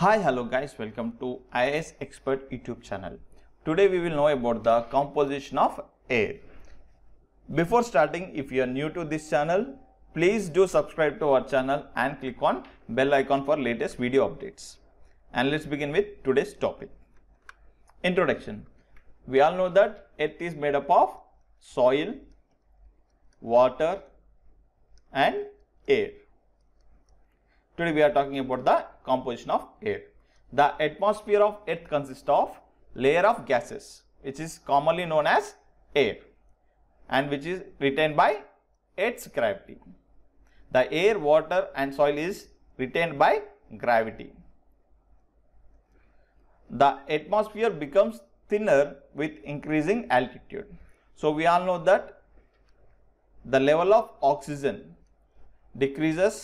Hi, hello guys, welcome to IS Expert YouTube channel. Today we will know about the composition of air. Before starting, if you are new to this channel, please do subscribe to our channel and click on bell icon for latest video updates. And let's begin with today's topic. Introduction. We all know that earth is made up of soil, water and air. Today we are talking about the composition of air. The atmosphere of earth consists of layer of gases which is commonly known as air and which is retained by its gravity. The air, water and soil is retained by gravity. The atmosphere becomes thinner with increasing altitude. So we all know that the level of oxygen decreases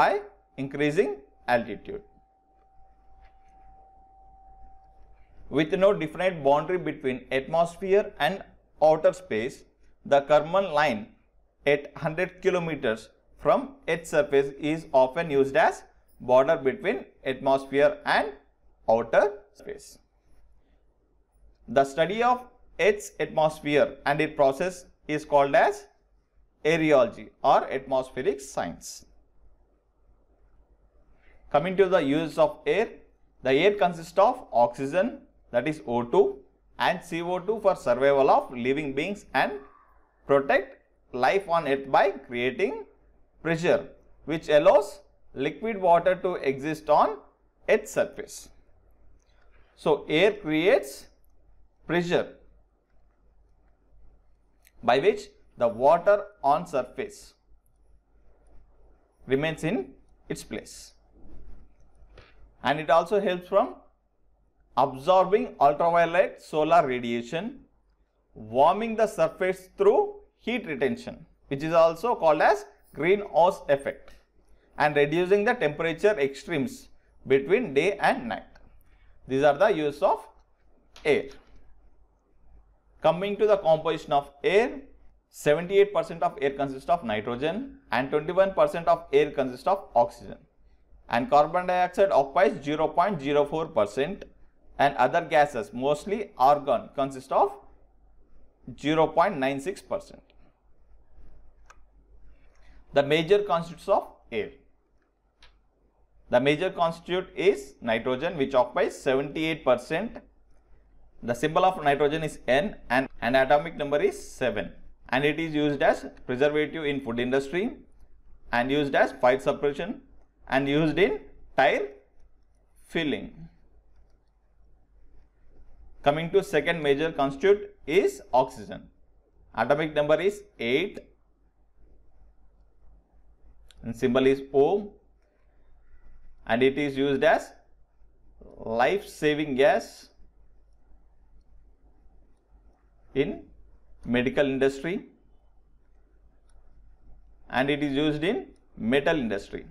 by increasing altitude. With no definite boundary between atmosphere and outer space, the Kármán line at 100 kilometers from its surface is often used as border between atmosphere and outer space. The study of Earth's atmosphere and its process is called as areology or atmospheric science. Coming to the uses of air, the air consists of oxygen that is O2 and CO2 for survival of living beings and protect life on earth by creating pressure which allows liquid water to exist on its surface. So, air creates pressure by which the water on surface remains in its place and it also helps from absorbing ultraviolet solar radiation, warming the surface through heat retention which is also called as greenhouse effect and reducing the temperature extremes between day and night. These are the use of air. Coming to the composition of air, 78% of air consists of nitrogen and 21% of air consists of oxygen and carbon dioxide occupies 0.04% and other gases mostly argon consist of 0.96%. The major constitutes of air. The major constituent is nitrogen which occupies 78%. The symbol of nitrogen is N and an atomic number is 7 and it is used as preservative in food industry and used as fire suppression and used in tire filling. Coming to second major constituent is oxygen. Atomic number is 8 and symbol is O and it is used as life saving gas in medical industry and it is used in metal industry.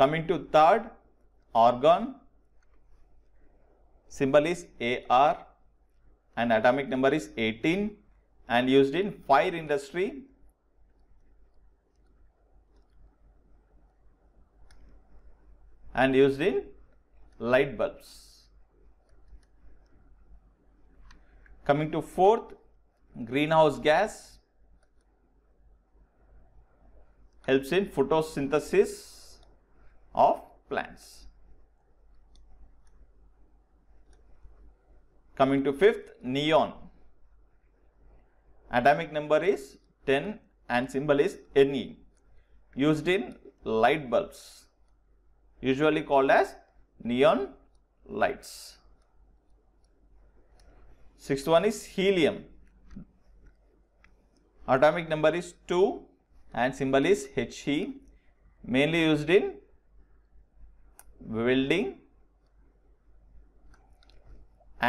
Coming to third organ, symbol is AR and atomic number is 18 and used in fire industry. and used in light bulbs. Coming to fourth, greenhouse gas helps in photosynthesis of plants. Coming to fifth, neon. Atomic number is 10 and symbol is Ne. Used in light bulbs, usually called as neon lights. Sixth one is helium. Atomic number is 2 and symbol is He, mainly used in welding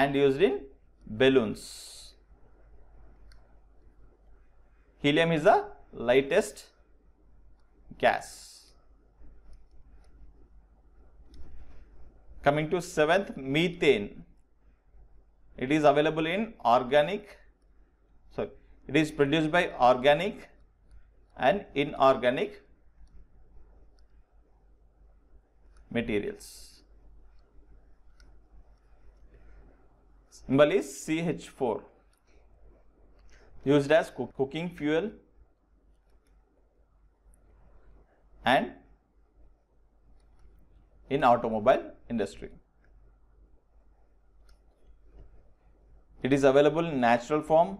and used in balloons. Helium is the lightest gas. Coming to seventh, methane. It is available in organic, sorry, it is produced by organic and inorganic materials. Symbol is CH4 used as cook cooking fuel and in automobile industry. It is available in natural form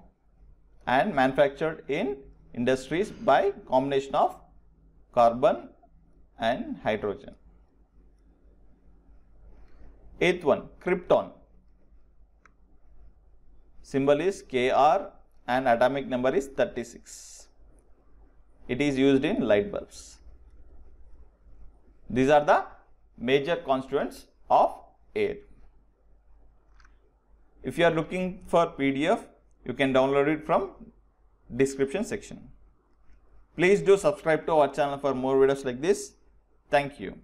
and manufactured in industries by combination of carbon and hydrogen. Eighth one, krypton. Symbol is Kr and atomic number is 36. It is used in light bulbs. These are the major constituents of air. If you are looking for PDF, you can download it from description section. Please do subscribe to our channel for more videos like this. Thank you.